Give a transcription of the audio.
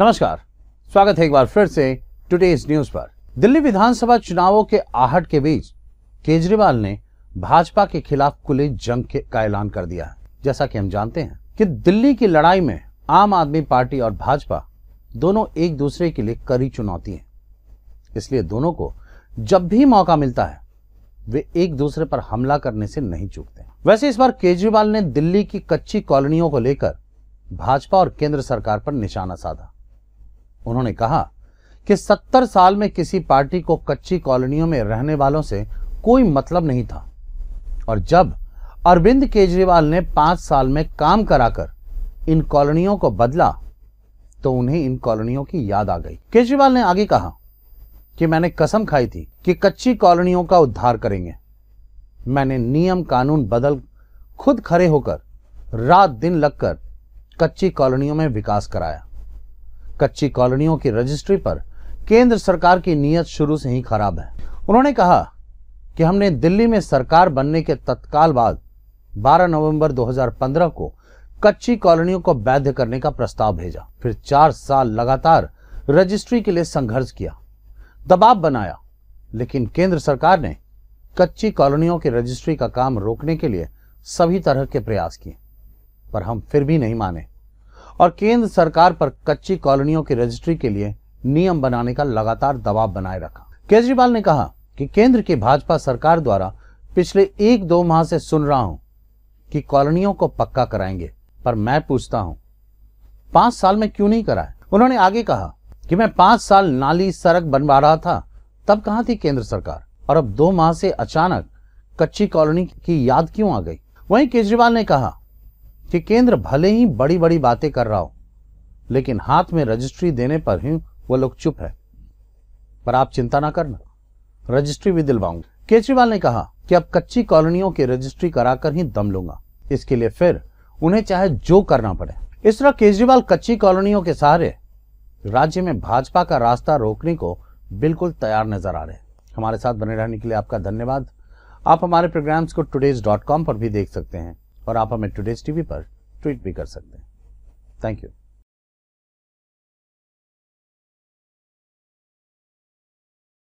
नमस्कार स्वागत है एक बार फिर से टुडे इस न्यूज पर दिल्ली विधानसभा चुनावों के आहट के बीच केजरीवाल ने भाजपा के खिलाफ खुले जंग का ऐलान कर दिया है जैसा कि हम जानते हैं कि दिल्ली की लड़ाई में आम आदमी पार्टी और भाजपा दोनों एक दूसरे के लिए कड़ी चुनौती है इसलिए दोनों को जब भी मौका मिलता है वे एक दूसरे पर हमला करने से नहीं चूकते वैसे इस बार केजरीवाल ने दिल्ली की कच्ची कॉलोनियों को लेकर भाजपा और केंद्र सरकार पर निशाना साधा उन्होंने कहा कि सत्तर साल में किसी पार्टी को कच्ची कॉलोनियों में रहने वालों से कोई मतलब नहीं था और जब अरविंद केजरीवाल ने पांच साल में काम कराकर इन कॉलोनियों को बदला तो उन्हें इन कॉलोनियों की याद आ गई केजरीवाल ने आगे कहा कि मैंने कसम खाई थी कि कच्ची कॉलोनियों का उद्धार करेंगे मैंने नियम कानून बदल खुद खड़े होकर रात दिन लगकर कच्ची कॉलोनियों में विकास कराया कच्ची कॉलोनियों की रजिस्ट्री पर केंद्र सरकार की नीयत शुरू से ही खराब है उन्होंने कहा कि हमने दिल्ली में सरकार बनने के तत्काल बाद 12 नवंबर 2015 को कच्ची कॉलोनियों को वैध करने का प्रस्ताव भेजा फिर चार साल लगातार रजिस्ट्री के लिए संघर्ष किया दबाव बनाया लेकिन केंद्र सरकार ने कच्ची कॉलोनियों की रजिस्ट्री का काम रोकने के लिए सभी तरह के प्रयास किए पर हम फिर भी नहीं माने और केंद्र सरकार पर कच्ची कॉलोनियों की रजिस्ट्री के लिए नियम बनाने का लगातार दबाव बनाए रखा केजरीवाल ने कहा कि केंद्र की भाजपा सरकार द्वारा पिछले एक दो माह से सुन रहा हूं कि कॉलोनियों को पक्का कराएंगे पर मैं पूछता हूं पांच साल में क्यों नहीं कराए उन्होंने आगे कहा कि मैं पांच साल नाली सड़क बनवा रहा था तब कहा थी केंद्र सरकार और अब दो माह से अचानक कच्ची कॉलोनी की याद क्यों आ गई वहीं केजरीवाल ने कहा कि केंद्र भले ही बड़ी बड़ी बातें कर रहा हो लेकिन हाथ में रजिस्ट्री देने पर ही वो लोग चुप है पर आप चिंता ना करना रजिस्ट्री भी दिलवाऊंगे केजरीवाल ने कहा कि अब कच्ची कॉलोनियों की रजिस्ट्री कराकर ही दम लूंगा इसके लिए फिर उन्हें चाहे जो करना पड़े इस तरह केजरीवाल कच्ची कॉलोनियों के सहारे राज्य में भाजपा का रास्ता रोकने को बिल्कुल तैयार नजर आ रहे हैं हमारे साथ बने रहने के लिए आपका धन्यवाद आप हमारे प्रोग्राम्स को टूडेज डॉट कॉम पर भी देख सकते हैं और आप हमें टुडेज टीवी पर ट्वीट भी कर सकते हैं थैंक यू